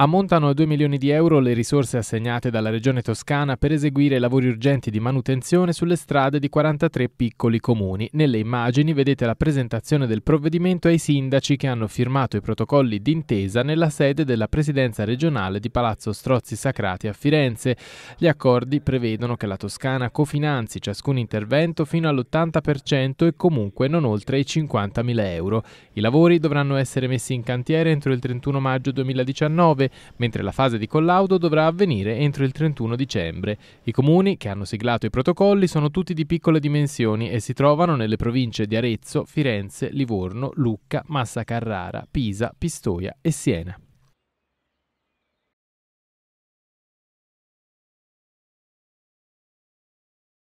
Ammontano a 2 milioni di euro le risorse assegnate dalla Regione Toscana per eseguire lavori urgenti di manutenzione sulle strade di 43 piccoli comuni. Nelle immagini vedete la presentazione del provvedimento ai sindaci che hanno firmato i protocolli d'intesa nella sede della Presidenza regionale di Palazzo Strozzi Sacrati a Firenze. Gli accordi prevedono che la Toscana cofinanzi ciascun intervento fino all'80% e comunque non oltre i 50.000 euro. I lavori dovranno essere messi in cantiere entro il 31 maggio 2019 mentre la fase di collaudo dovrà avvenire entro il 31 dicembre. I comuni che hanno siglato i protocolli sono tutti di piccole dimensioni e si trovano nelle province di Arezzo, Firenze, Livorno, Lucca, Massa Carrara, Pisa, Pistoia e Siena.